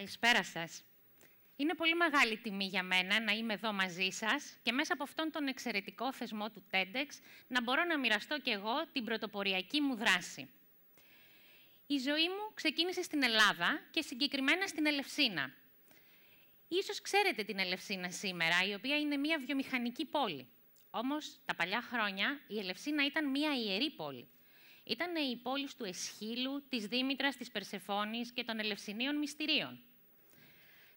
Καλησπέρα σας. Είναι πολύ μεγάλη τιμή για μένα να είμαι εδώ μαζί σας και μέσα από αυτόν τον εξαιρετικό θεσμό του TEDx να μπορώ να μοιραστώ κι εγώ την πρωτοποριακή μου δράση. Η ζωή μου ξεκίνησε στην Ελλάδα και συγκεκριμένα στην Ελευσίνα. Ίσως ξέρετε την Ελευσίνα σήμερα, η οποία είναι μια βιομηχανική πόλη. Όμως, τα παλιά χρόνια, η Ελευσίνα ήταν μια ιερή πόλη. Ήταν η πόλη του Εσχύλου, της Δήμητρας, της Περσεφόνης και των Ελευσινίων Μυστηρίων.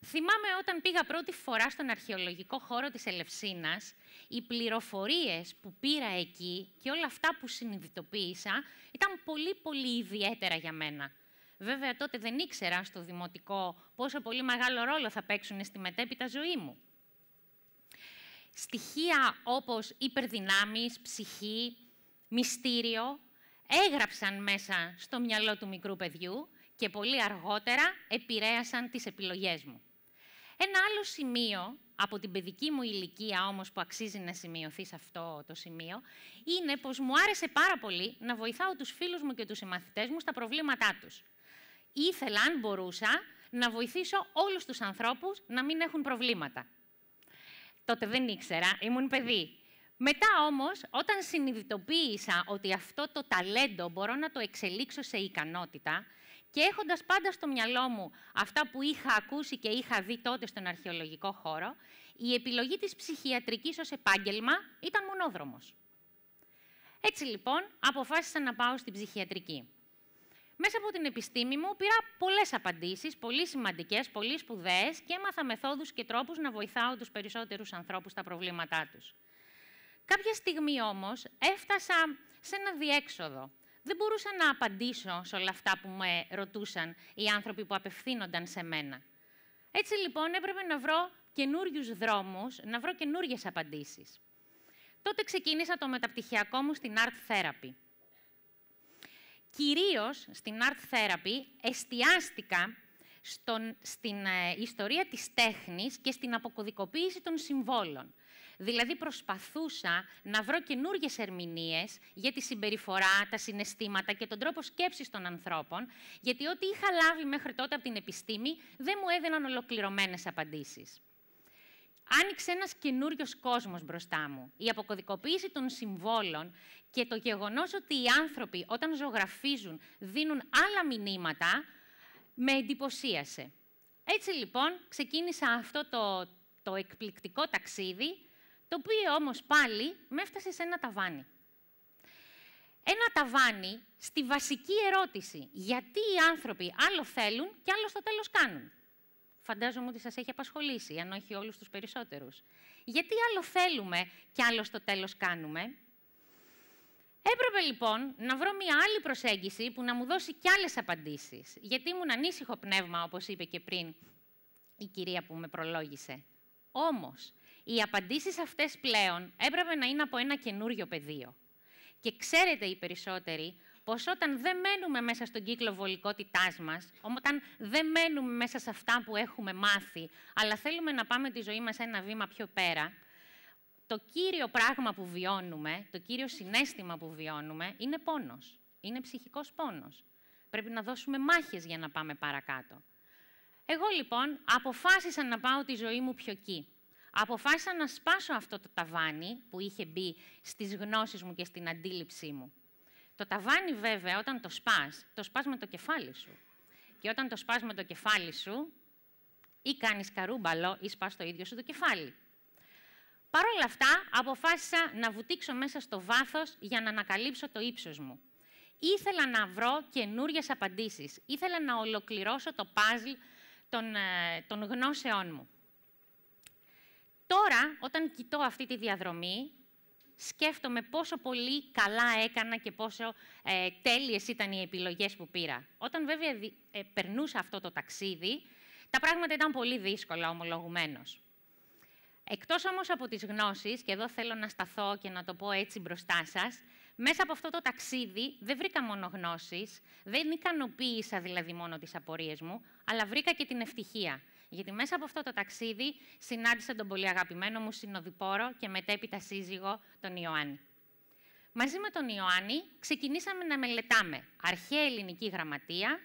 Θυμάμαι όταν πήγα πρώτη φορά στον αρχαιολογικό χώρο της Ελευσίνας, οι πληροφορίες που πήρα εκεί και όλα αυτά που συνειδητοποίησα ήταν πολύ πολύ ιδιαίτερα για μένα. Βέβαια τότε δεν ήξερα στο δημοτικό πόσο πολύ μεγάλο ρόλο θα παίξουν στη μετέπειτα ζωή μου. Στοιχεία όπως υπερδυνάμεις, ψυχή, μυστήριο, έγραψαν μέσα στο μυαλό του μικρού παιδιού και πολύ αργότερα επηρέασαν τις επιλογές μου. Ένα άλλο σημείο από την παιδική μου ηλικία όμως που αξίζει να σημειωθείς σε αυτό το σημείο, είναι πως μου άρεσε πάρα πολύ να βοηθάω τους φίλους μου και τους συμμαθητές μου στα προβλήματά τους. Ήθελα, αν μπορούσα, να βοηθήσω όλους τους ανθρώπους να μην έχουν προβλήματα. Τότε δεν ήξερα, ήμουν παιδί. Μετά όμως, όταν συνειδητοποίησα ότι αυτό το ταλέντο μπορώ να το εξελίξω σε ικανότητα, και έχοντας πάντα στο μυαλό μου αυτά που είχα ακούσει και είχα δει τότε στον αρχαιολογικό χώρο, η επιλογή της ψυχιατρικής ως επάγγελμα ήταν μονόδρομος. Έτσι λοιπόν, αποφάσισα να πάω στην ψυχιατρική. Μέσα από την επιστήμη μου πήρα πολλές απαντήσεις, πολύ σημαντικές, πολύ σπουδαίες και έμαθα μεθόδους και τρόπους να βοηθάω τους περισσότερους ανθρώπους στα προβλήματά τους. Κάποια στιγμή όμως έφτασα σε ένα διέξοδο, δεν μπορούσα να απαντήσω σε όλα αυτά που με ρωτούσαν οι άνθρωποι που απευθύνονταν σε μένα. Έτσι λοιπόν έπρεπε να βρω καινούριους δρόμους, να βρω καινούριες απαντήσεις. Τότε ξεκίνησα το μεταπτυχιακό μου στην Art Therapy. Κυρίως στην Art Therapy εστιάστηκα στον, στην ε, ιστορία της τέχνης και στην αποκωδικοποίηση των συμβόλων. Δηλαδή προσπαθούσα να βρω καινούριε ερμηνείες για τη συμπεριφορά, τα συναισθήματα και τον τρόπο σκέψης των ανθρώπων, γιατί ό,τι είχα λάβει μέχρι τότε από την επιστήμη δεν μου έδιναν ολοκληρωμένες απαντήσεις. Άνοιξε ένας καινούριος κόσμος μπροστά μου. Η αποκωδικοποίηση των συμβόλων και το γεγονός ότι οι άνθρωποι όταν ζωγραφίζουν δίνουν άλλα μηνύματα με εντυπωσίασε. Έτσι λοιπόν ξεκίνησα αυτό το, το εκπληκτικό ταξίδι το οποίο όμως πάλι με έφτασε σε ένα ταβάνι. Ένα ταβάνι στη βασική ερώτηση. Γιατί οι άνθρωποι άλλο θέλουν και άλλο στο τέλος κάνουν. Φαντάζομαι ότι σας έχει απασχολήσει, αν όχι όλους τους περισσότερους. Γιατί άλλο θέλουμε και άλλο στο τέλος κάνουμε. Έπρεπε λοιπόν να βρω μια άλλη προσέγγιση που να μου δώσει κι άλλες απαντήσεις. Γιατί ήμουν ανήσυχο πνεύμα, όπως είπε και πριν η κυρία που με προλόγησε. Όμως, οι απαντήσεις αυτές πλέον έπρεπε να είναι από ένα καινούριο πεδίο. Και ξέρετε οι περισσότεροι πως όταν δεν μένουμε μέσα στον κύκλο βολικότητάς μας, όταν δεν μένουμε μέσα σε αυτά που έχουμε μάθει, αλλά θέλουμε να πάμε τη ζωή μας ένα βήμα πιο πέρα, το κύριο πράγμα που βιώνουμε, το κύριο συνέστημα που βιώνουμε, είναι πόνος. Είναι ψυχικός πόνος. Πρέπει να δώσουμε μάχες για να πάμε παρακάτω. Εγώ, λοιπόν, αποφάσισα να πάω τη ζωή μου πιο εκεί αποφάσισα να σπάσω αυτό το ταβάνι που είχε μπει στις γνώσεις μου και στην αντίληψή μου. Το ταβάνι βέβαια όταν το σπάς, το σπάς με το κεφάλι σου. Και όταν το σπάς με το κεφάλι σου, ή κάνεις καρούμπαλο ή σπάς το ίδιο σου το κεφάλι. Παρ' όλα αυτά, αποφάσισα να βουτήξω μέσα στο βάθος για να ανακαλύψω το ύψος μου. Ήθελα να βρω καινούριες απαντήσεις. Ήθελα να ολοκληρώσω το παζλ ε, των γνώσεών μου. Τώρα, όταν κοιτώ αυτή τη διαδρομή, σκέφτομαι πόσο πολύ καλά έκανα και πόσο ε, τέλειες ήταν οι επιλογές που πήρα. Όταν βέβαια ε, περνούσα αυτό το ταξίδι, τα πράγματα ήταν πολύ δύσκολα, ομολογουμένως. Εκτός όμως από τις γνώσεις, και εδώ θέλω να σταθώ και να το πω έτσι μπροστά σας, μέσα από αυτό το ταξίδι δεν βρήκα μόνο γνώσεις, δεν ικανοποίησα δηλαδή μόνο τις απορίες μου, αλλά βρήκα και την ευτυχία. Γιατί μέσα από αυτό το ταξίδι συνάντησα τον πολύ αγαπημένο μου συνοδοιπόρο και μετέπειτα σύζυγο, τον Ιωάννη. Μαζί με τον Ιωάννη ξεκινήσαμε να μελετάμε αρχαία ελληνική γραμματεία,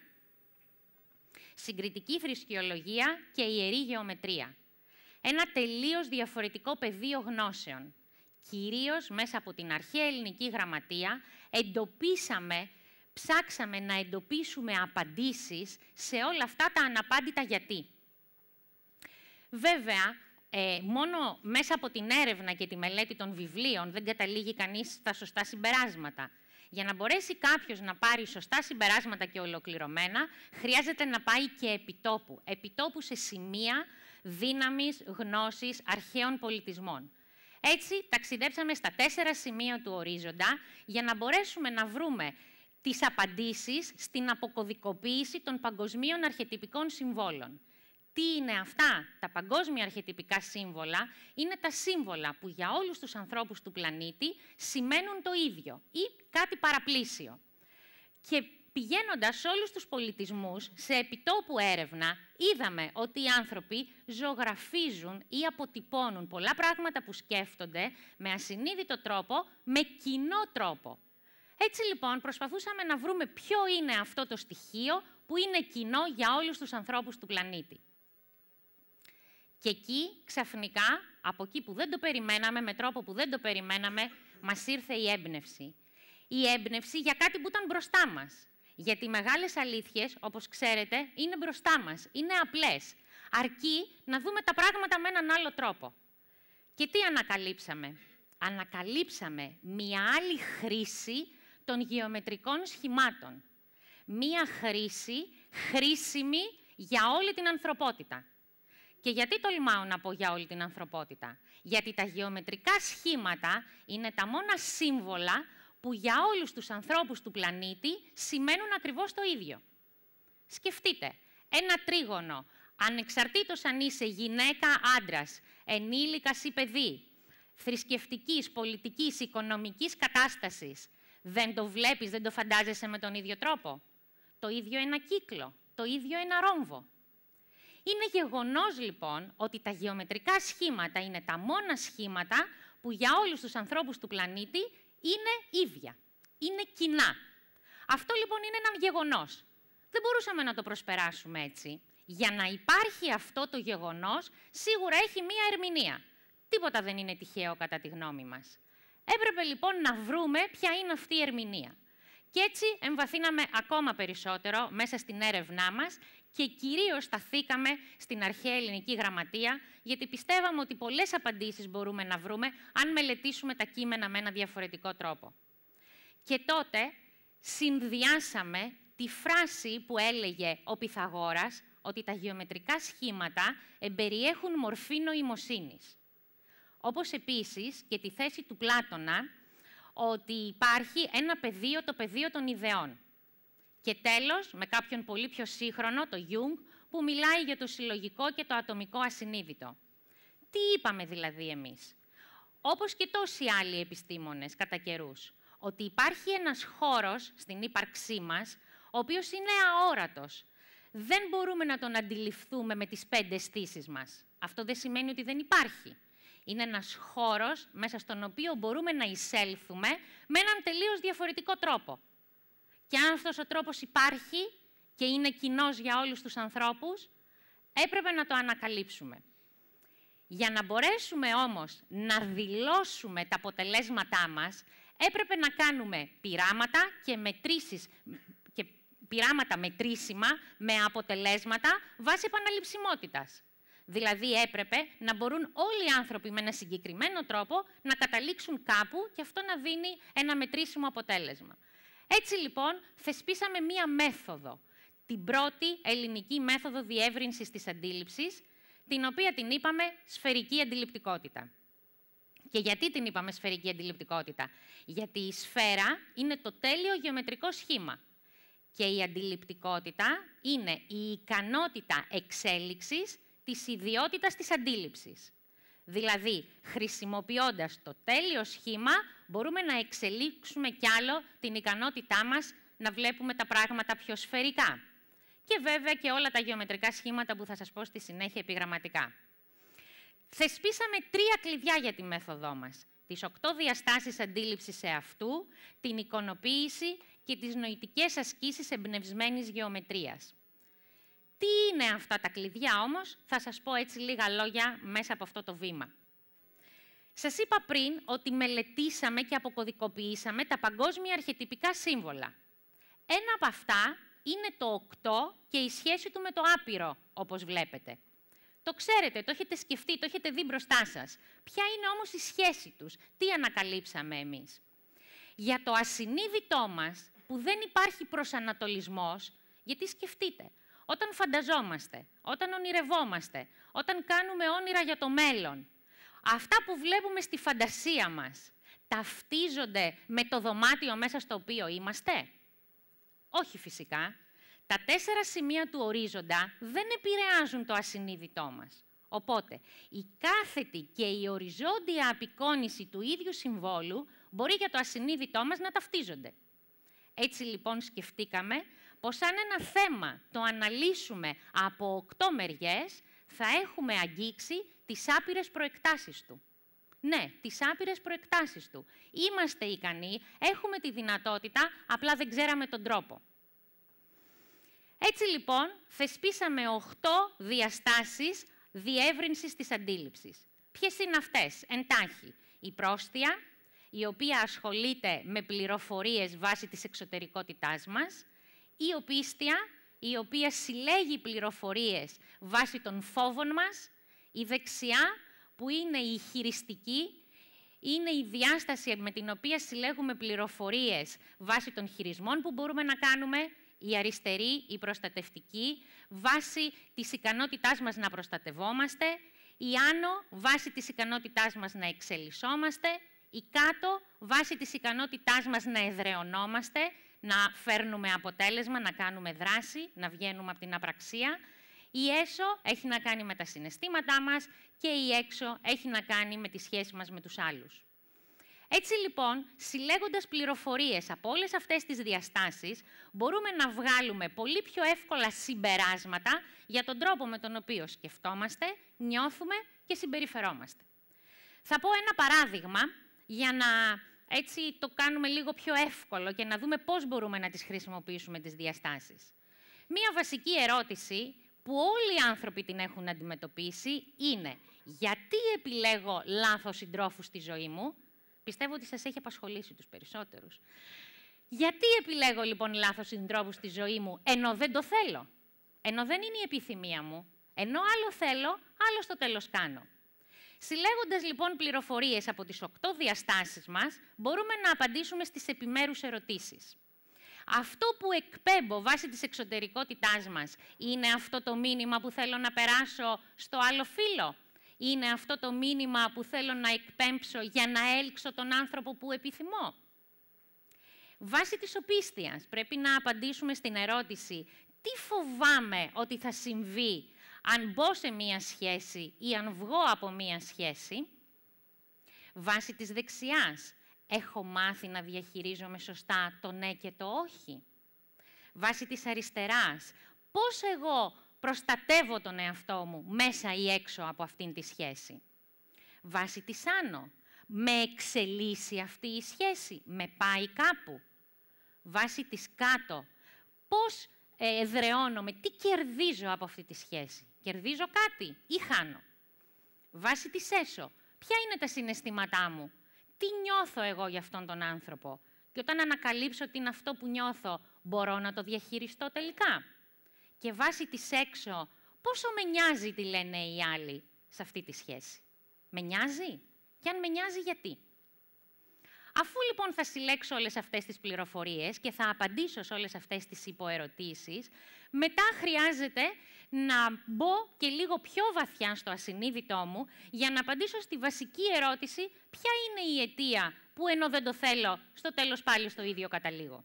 συγκριτική θρησκεολογία και ιερή γεωμετρία. Ένα τελείως διαφορετικό πεδίο γνώσεων. Κυρίως μέσα από την αρχαία ελληνική γραμματεία εντοπίσαμε, ψάξαμε να εντοπίσουμε απαντήσεις σε όλα αυτά τα αναπάντητα γιατί. Βέβαια, ε, μόνο μέσα από την έρευνα και τη μελέτη των βιβλίων δεν καταλήγει κανείς στα σωστά συμπεράσματα. Για να μπορέσει κάποιος να πάρει σωστά συμπεράσματα και ολοκληρωμένα, χρειάζεται να πάει και επιτόπου. Επιτόπου σε σημεία δύναμης, γνώσης, αρχαίων πολιτισμών. Έτσι, ταξιδέψαμε στα τέσσερα σημεία του ορίζοντα για να μπορέσουμε να βρούμε τις απαντήσεις στην αποκωδικοποίηση των παγκοσμίων αρχιετυπικών συμβόλων. Τι είναι αυτά τα παγκόσμια αρχιτυπικά σύμβολα, είναι τα σύμβολα που για όλους τους ανθρώπους του πλανήτη σημαίνουν το ίδιο ή κάτι παραπλήσιο. Και πηγαίνοντας σε όλους τους πολιτισμούς, σε επιτόπου έρευνα, είδαμε ότι οι άνθρωποι ζωγραφίζουν ή αποτυπώνουν πολλά πράγματα που σκέφτονται με ασυνείδητο τρόπο, με κοινό τρόπο. Έτσι λοιπόν προσπαθούσαμε να βρούμε ποιο είναι αυτό το στοιχείο που είναι κοινό για όλους τους ανθρώπους του πλανήτη. Και εκεί ξαφνικά, από εκεί που δεν το περιμέναμε, με τρόπο που δεν το περιμέναμε, μας ήρθε η έμπνευση. Η έμπνευση για κάτι που ήταν μπροστά μας. Γιατί οι μεγάλες αλήθειες, όπως ξέρετε, είναι μπροστά μας, είναι απλές. Αρκεί να δούμε τα πράγματα με έναν άλλο τρόπο. Και τι ανακαλύψαμε. Ανακαλύψαμε μία άλλη χρήση των γεωμετρικών σχημάτων. Μία χρήση χρήσιμη για όλη την ανθρωπότητα. Και γιατί τολμάω να πω για όλη την ανθρωπότητα. Γιατί τα γεωμετρικά σχήματα είναι τα μόνα σύμβολα που για όλους τους ανθρώπους του πλανήτη σημαίνουν ακριβώς το ίδιο. Σκεφτείτε, ένα τρίγωνο, ανεξαρτήτως αν είσαι γυναίκα, άντρας, ενήλικας ή παιδί, θρησκευτικής, πολιτικής, οικονομικής κατάστασης, δεν το βλέπεις, δεν το φαντάζεσαι με τον ίδιο τρόπο. Το ίδιο ένα κύκλο, το ίδιο ένα ρόμβο. Είναι γεγονός λοιπόν ότι τα γεωμετρικά σχήματα είναι τα μόνα σχήματα που για όλους τους ανθρώπους του πλανήτη είναι ίδια, είναι κοινά. Αυτό λοιπόν είναι ένα γεγονός. Δεν μπορούσαμε να το προσπεράσουμε έτσι. Για να υπάρχει αυτό το γεγονός, σίγουρα έχει μία ερμηνεία. Τίποτα δεν είναι τυχαίο κατά τη γνώμη μας. Έπρεπε λοιπόν να βρούμε ποια είναι αυτή η ερμηνεία. Και έτσι εμβαθύναμε ακόμα περισσότερο μέσα στην έρευνά μας και κυρίως σταθήκαμε στην αρχαία ελληνική γραμματεία, γιατί πιστεύαμε ότι πολλές απαντήσεις μπορούμε να βρούμε αν μελετήσουμε τα κείμενα με ένα διαφορετικό τρόπο. Και τότε συνδυάσαμε τη φράση που έλεγε ο Πυθαγόρας, ότι τα γεωμετρικά σχήματα εμπεριέχουν μορφή νοημοσύνης. Όπως επίσης και τη θέση του Πλάτωνα, ότι υπάρχει ένα πεδίο, το πεδίο των ιδεών. Και τέλος, με κάποιον πολύ πιο σύγχρονο, το Jung, που μιλάει για το συλλογικό και το ατομικό ασυνείδητο. Τι είπαμε δηλαδή εμείς. Όπως και τόσοι άλλοι επιστήμονες κατά καιρούς, ότι υπάρχει ένας χώρος στην ύπαρξή μας, ο οποίος είναι αόρατος. Δεν μπορούμε να τον αντιληφθούμε με τις πέντε αισθήσεις μας. Αυτό δεν σημαίνει ότι δεν υπάρχει. Είναι ένας χώρος μέσα στον οποίο μπορούμε να εισέλθουμε με έναν τελείως διαφορετικό τρόπο. Και αν αυτός ο τρόπος υπάρχει και είναι κοινός για όλους τους ανθρώπους, έπρεπε να το ανακαλύψουμε. Για να μπορέσουμε όμως να δηλώσουμε τα αποτελέσματά μας, έπρεπε να κάνουμε πειράματα και μετρήσεις και πειράματα μετρήσιμα με αποτελέσματα βάσει επαναληψιμότητας. Δηλαδή έπρεπε να μπορούν όλοι οι άνθρωποι με ένα συγκεκριμένο τρόπο να καταλήξουν κάπου και αυτό να δίνει ένα μετρήσιμο αποτέλεσμα. Έτσι λοιπόν θεσπίσαμε μία μέθοδο, την πρώτη ελληνική μέθοδο διεύρυνσης της αντίληψης, την οποία την είπαμε σφαιρική αντιληπτικότητα. Και γιατί την είπαμε σφαιρική αντιληπτικότητα. Γιατί η σφαίρα είναι το τέλειο γεωμετρικό σχήμα. Και η αντιληπτικότητα είναι η ικανότητα εξέλιξης της ιδιότητας της αντίληψης. Δηλαδή, χρησιμοποιώντας το τέλειο σχήμα, μπορούμε να εξελίξουμε κι άλλο την ικανότητά μας να βλέπουμε τα πράγματα πιο σφαιρικά. Και βέβαια και όλα τα γεωμετρικά σχήματα που θα σας πω στη συνέχεια επιγραμματικά. Θεσπίσαμε τρία κλειδιά για τη μέθοδό μας. Τις οκτώ διαστάσεις αντίληψης σε αυτού, την εικονοποίηση και τις νοητικές ασκήσεις εμπνευσμένης γεωμετρίας. Τι είναι αυτά τα κλειδιά όμως, θα σας πω έτσι λίγα λόγια μέσα από αυτό το βήμα. Σας είπα πριν ότι μελετήσαμε και αποκωδικοποιήσαμε τα παγκόσμια αρχετυπικά σύμβολα. Ένα από αυτά είναι το 8 και η σχέση του με το άπειρο, όπως βλέπετε. Το ξέρετε, το έχετε σκεφτεί, το έχετε δει μπροστά σας. Ποια είναι όμως η σχέση τους, τι ανακαλύψαμε εμείς. Για το ασυνείδητό μας, που δεν υπάρχει προσανατολισμός, γιατί σκεφτείτε, όταν φανταζόμαστε, όταν ονειρευόμαστε, όταν κάνουμε όνειρα για το μέλλον. Αυτά που βλέπουμε στη φαντασία μας ταυτίζονται με το δωμάτιο μέσα στο οποίο είμαστε. Όχι φυσικά. Τα τέσσερα σημεία του ορίζοντα δεν επηρεάζουν το ασυνείδητό μας. Οπότε, η κάθετη και η οριζόντια απεικόνηση του ίδιου συμβόλου μπορεί για το ασυνείδητό μας να ταυτίζονται. Έτσι λοιπόν σκεφτήκαμε πως αν ένα θέμα το αναλύσουμε από οκτώ μεριές, θα έχουμε αγγίξει τις άπειρες προεκτάσεις του. Ναι, τις άπειρες προεκτάσεις του. Είμαστε ικανοί, έχουμε τη δυνατότητα, απλά δεν ξέραμε τον τρόπο. Έτσι λοιπόν, θεσπίσαμε 8 διαστάσεις διεύρυνσης της αντίληψης. Ποιες είναι αυτές, εντάχει. Η πρόστια, η οποία ασχολείται με πληροφορίες βάσει της εξωτερικότητάς μας, η οπίστια, η οποία συλλέγει πληροφορίες βάσει των φόβων μας, η δεξιά, που είναι η χειριστική, είναι η διάσταση με την οποία συλλέγουμε πληροφορίες βάσει των χειρισμών που μπορούμε να κάνουμε, η αριστερή, η προστατευτική, βάσει της ικανότητάς μας να προστατευόμαστε, η άνω, βάσει της ικανότητάς μας να εξελισσόμαστε, η κάτω, βάσει της ικανότητάς μας να εδρεωνόμαστε να φέρνουμε αποτέλεσμα, να κάνουμε δράση, να βγαίνουμε από την απραξία. Η έσω έχει να κάνει με τα συναισθήματά μας και η έξω έχει να κάνει με τη σχέση μας με τους άλλους. Έτσι λοιπόν, συλλέγοντας πληροφορίες από όλες αυτές τις διαστάσεις, μπορούμε να βγάλουμε πολύ πιο εύκολα συμπεράσματα για τον τρόπο με τον οποίο σκεφτόμαστε, νιώθουμε και συμπεριφερόμαστε. Θα πω ένα παράδειγμα για να έτσι το κάνουμε λίγο πιο εύκολο και να δούμε πώς μπορούμε να τις χρησιμοποιήσουμε τις διαστάσεις. Μία βασική ερώτηση που όλοι οι άνθρωποι την έχουν αντιμετωπίσει είναι γιατί επιλέγω λάθος συντρόφους στη ζωή μου. Πιστεύω ότι σας έχει απασχολήσει τους περισσότερους. Γιατί επιλέγω λοιπόν λάθος συντρόφους στη ζωή μου ενώ δεν το θέλω. Ενώ δεν είναι η επιθυμία μου. Ενώ άλλο θέλω, άλλο στο τέλος κάνω. Συλλέγοντας λοιπόν πληροφορίες από τις οκτώ διαστάσεις μας, μπορούμε να απαντήσουμε στις επιμέρους ερωτήσεις. Αυτό που εκπέμπω βάσει της εξωτερικότητάς μας, είναι αυτό το μήνυμα που θέλω να περάσω στο άλλο φύλλο. Είναι αυτό το μήνυμα που θέλω να εκπέμψω για να έλξω τον άνθρωπο που επιθυμώ. Βάσει της οπίστειας πρέπει να απαντήσουμε στην ερώτηση «Τι φοβάμαι ότι θα συμβεί αν μπω σε μία σχέση ή αν βγω από μία σχέση, Βάση της δεξιάς, έχω μάθει να διαχειρίζομαι σωστά το ναι και το όχι. Βάση της αριστεράς, πώς εγώ προστατεύω τον εαυτό μου μέσα ή έξω από αυτήν τη σχέση. Βάσει της άνω, με εξελίσσει αυτή η σχέση, με πάει κάπου. Βάση της κάτω, παει καπου βαση της κατω πως ε, εδρεώνομαι, τι κερδίζω από αυτή τη σχέση. Κερδίζω κάτι ή χάνω. Βάσει της έσω. Ποια είναι τα συναισθήματά μου. Τι νιώθω εγώ για αυτόν τον άνθρωπο. Και όταν ανακαλύψω τι είναι αυτό που νιώθω, μπορώ να το διαχειριστώ τελικά. Και βάσει της έξω, πόσο με νοιάζει τι λένε οι άλλοι σε αυτή τη σχέση. Με νοιάζει. Και αν με νοιάζει, γιατί. Αφού λοιπόν θα συλλέξω όλες αυτές τις πληροφορίες και θα απαντήσω σε όλες αυτές τις υποερωτήσεις, μετά χρειάζεται να μπω και λίγο πιο βαθιά στο ασυνείδητό μου για να απαντήσω στη βασική ερώτηση ποια είναι η αιτία που ενώ δεν το θέλω, στο τέλος πάλι στο ίδιο καταλήγω.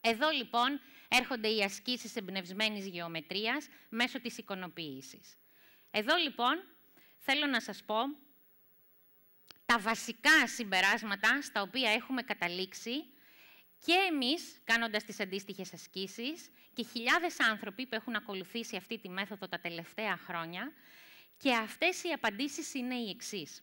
Εδώ λοιπόν έρχονται οι ασκήσεις εμπνευσμένης γεωμετρίας μέσω της εικονοποίησης. Εδώ λοιπόν θέλω να σας πω τα βασικά συμπεράσματα στα οποία έχουμε καταλήξει και εμείς κάνοντας τις αντίστοιχες ασκήσεις και χιλιάδες άνθρωποι που έχουν ακολουθήσει αυτή τη μέθοδο τα τελευταία χρόνια και αυτές οι απαντήσεις είναι οι εξής.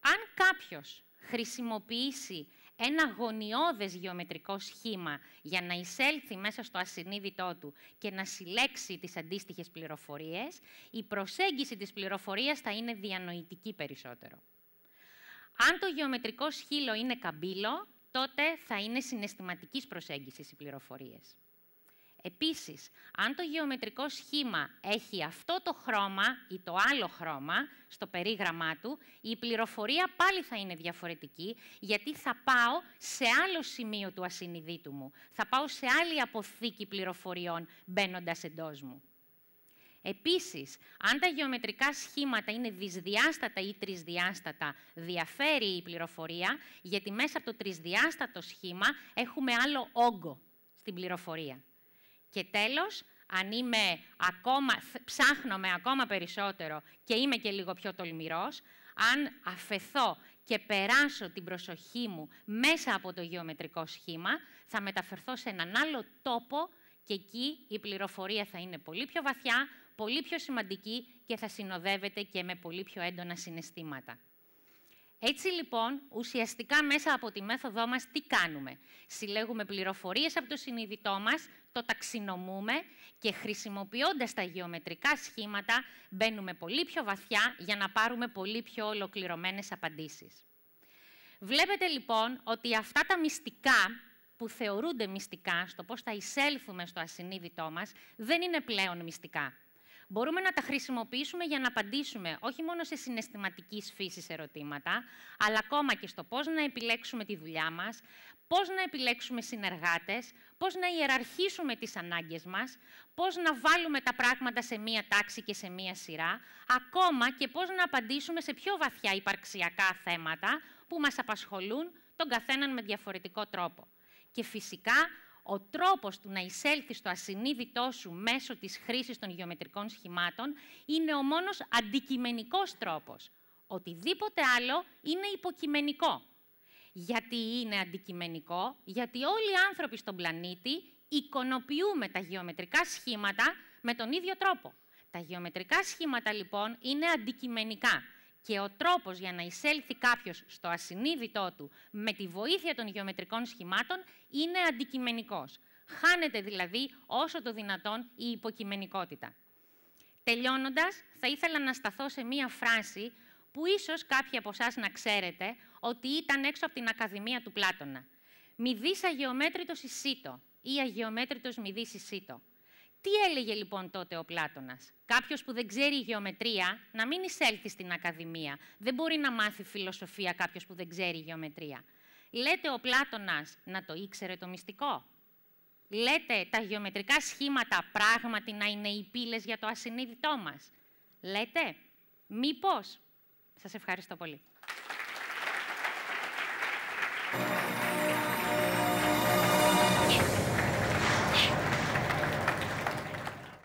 Αν κάποιος χρησιμοποιήσει ένα γωνιώδες γεωμετρικό σχήμα για να εισέλθει μέσα στο ασυνείδητό του και να συλλέξει τις αντίστοιχες πληροφορίες, η προσέγγιση της πληροφορίας θα είναι διανοητική περισσότερο. Αν το γεωμετρικό σχήλο είναι καμπύλο, τότε θα είναι συναισθηματικής προσέγγισης οι πληροφορίες. Επίσης, αν το γεωμετρικό σχήμα έχει αυτό το χρώμα ή το άλλο χρώμα στο περίγραμμά του, η πληροφορία πάλι θα είναι διαφορετική, γιατί θα πάω σε άλλο σημείο του ασυνειδήτου μου. Θα πάω σε άλλη αποθήκη πληροφοριών μπαίνοντας εντός μου. Επίσης, αν τα γεωμετρικά σχήματα είναι δυσδιάστατα ή τρισδιάστατα, διαφέρει η πληροφορία, γιατί μέσα από το τρισδιάστατο σχήμα έχουμε άλλο όγκο στην πληροφορία. Και τέλος, αν είμαι ακόμα, ψάχνομαι ακόμα περισσότερο και είμαι και λίγο πιο τολμηρός, αν αφαιθώ και περάσω την προσοχή μου μέσα από το γεωμετρικό σχήμα, θα μεταφερθώ σε έναν άλλο τόπο και εκεί η πληροφορία θα είναι πολύ πιο βαθιά, πολύ πιο σημαντική και θα συνοδεύεται και με πολύ πιο έντονα συναισθήματα. Έτσι λοιπόν, ουσιαστικά μέσα από τη μέθοδό μας τι κάνουμε. Συλλέγουμε πληροφορίες από το συνειδητό μας, το ταξινομούμε και χρησιμοποιώντας τα γεωμετρικά σχήματα μπαίνουμε πολύ πιο βαθιά για να πάρουμε πολύ πιο ολοκληρωμένες απαντήσεις. Βλέπετε λοιπόν ότι αυτά τα μυστικά που θεωρούνται μυστικά στο πώς θα εισέλθουμε στο ασυνείδητό μας δεν είναι πλέον μυστικά μπορούμε να τα χρησιμοποιήσουμε για να απαντήσουμε όχι μόνο σε συναισθηματικής φύσης ερωτήματα, αλλά ακόμα και στο πώς να επιλέξουμε τη δουλειά μας, πώς να επιλέξουμε συνεργάτες, πώς να ιεραρχήσουμε τις ανάγκες μας, πώς να βάλουμε τα πράγματα σε μία τάξη και σε μία σειρά, ακόμα και πώς να απαντήσουμε σε πιο βαθιά υπαρξιακά θέματα που μας απασχολούν τον καθέναν με διαφορετικό τρόπο. Και φυσικά ο τρόπος του να εισέλθει στο ασυνείδητό σου μέσω της χρήσης των γεωμετρικών σχημάτων είναι ο μόνος αντικειμενικός τρόπος. Οτιδήποτε άλλο είναι υποκειμενικό. Γιατί είναι αντικειμενικό, γιατί όλοι οι άνθρωποι στον πλανήτη εικονοποιούμε τα γεωμετρικά σχήματα με τον ίδιο τρόπο. Τα γεωμετρικά σχήματα, λοιπόν, είναι αντικειμενικά. Και ο τρόπος για να εισέλθει κάποιος στο ασυνείδητό του με τη βοήθεια των γεωμετρικών σχημάτων είναι αντικειμενικός. Χάνεται δηλαδή όσο το δυνατόν η υποκειμενικότητα. Τελειώνοντας, θα ήθελα να σταθώ σε μία φράση που ίσως κάποιοι από εσάς να ξέρετε ότι ήταν έξω από την Ακαδημία του Πλάτωνα. «Μηδής αγεωμέτρητος Ισίτο ή «Αγεωμέτρητος μηδή Ισίτο. Τι έλεγε λοιπόν τότε ο Πλάτωνας. Κάποιος που δεν ξέρει γεωμετρία, να μην εισέλθει στην Ακαδημία. Δεν μπορεί να μάθει φιλοσοφία κάποιος που δεν ξέρει γεωμετρία. Λέτε ο Πλάτωνας να το ήξερε το μυστικό. Λέτε τα γεωμετρικά σχήματα πράγματι να είναι οι πύλες για το ασυνείδητό μας. Λέτε, μήπως. Σας ευχαριστώ πολύ.